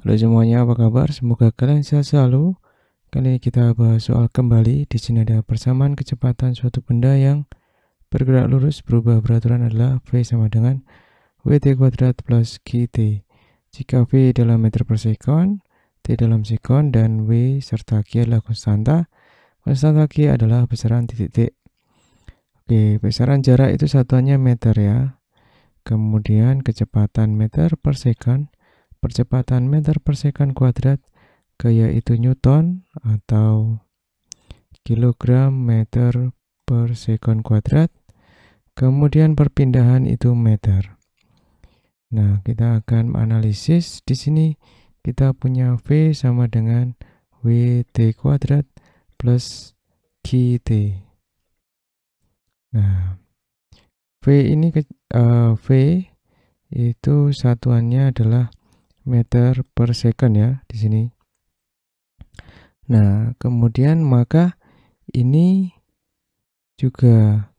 Halo semuanya, apa kabar? Semoga kalian sehat selalu. Kali ini kita bahas soal kembali. Di sini ada persamaan kecepatan suatu benda yang bergerak lurus berubah beraturan adalah V sama dengan wt kuadrat plus GT. Jika V dalam meter per second, T dalam sekon, dan W serta Q adalah konstanta, konstanta Q adalah besaran titik-titik. Oke, besaran jarak itu satuannya meter ya. Kemudian kecepatan meter per second percepatan meter per second kuadrat gaya itu Newton atau kilogram meter per second kuadrat kemudian perpindahan itu meter nah kita akan analisis di sini kita punya V sama dengan WT kuadrat plus QT nah V ini uh, V itu satuannya adalah meter per second ya di sini. Nah, kemudian maka ini juga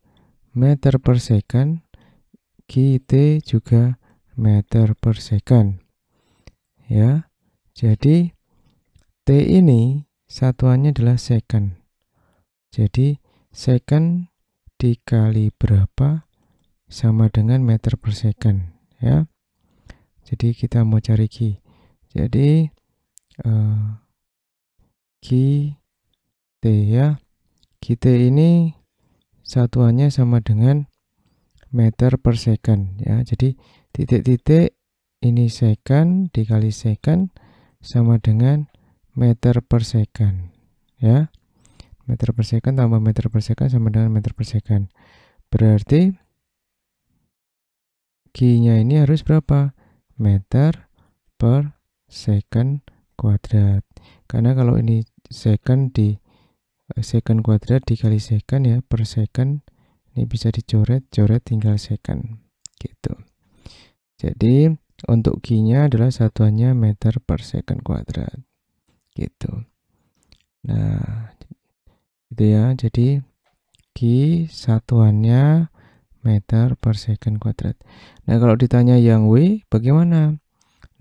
meter per second, kita juga meter per second. Ya, jadi T ini satuannya adalah second. Jadi second dikali berapa sama dengan meter per second ya. Jadi kita mau cari key. Jadi uh, eh, T ya. Key T ini satuannya sama dengan meter per second ya. Jadi titik-titik ini second dikali second sama dengan meter per second ya. Meter per second tambah meter per second sama dengan meter per second. Berarti Q-nya ini harus berapa? meter per second kuadrat. Karena kalau ini second di eh, second kuadrat dikali second ya per second ini bisa dicoret, coret tinggal second gitu. Jadi untuk G-nya adalah satuannya meter per second kuadrat gitu. Nah, itu ya. Jadi G satuannya meter per second kuadrat. Nah, kalau ditanya yang W, bagaimana?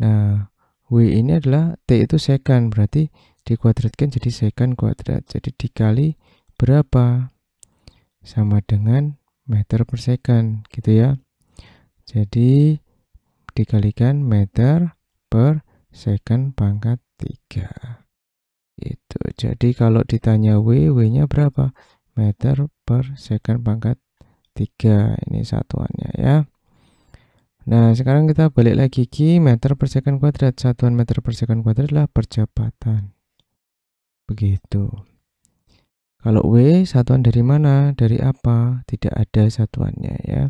Nah, W ini adalah T itu second, berarti dikuadratkan jadi second kuadrat. Jadi dikali berapa? Sama dengan meter per second, gitu ya. Jadi, dikalikan meter per second pangkat 3. Itu. Jadi, kalau ditanya W, W-nya berapa? Meter per second pangkat 3 ini satuannya ya Nah sekarang kita balik lagi ke meter per second kuadrat satuan meter per second kuadrat adalah percepatan begitu kalau W satuan dari mana dari apa tidak ada satuannya ya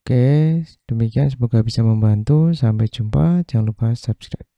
Oke demikian semoga bisa membantu sampai jumpa jangan lupa subscribe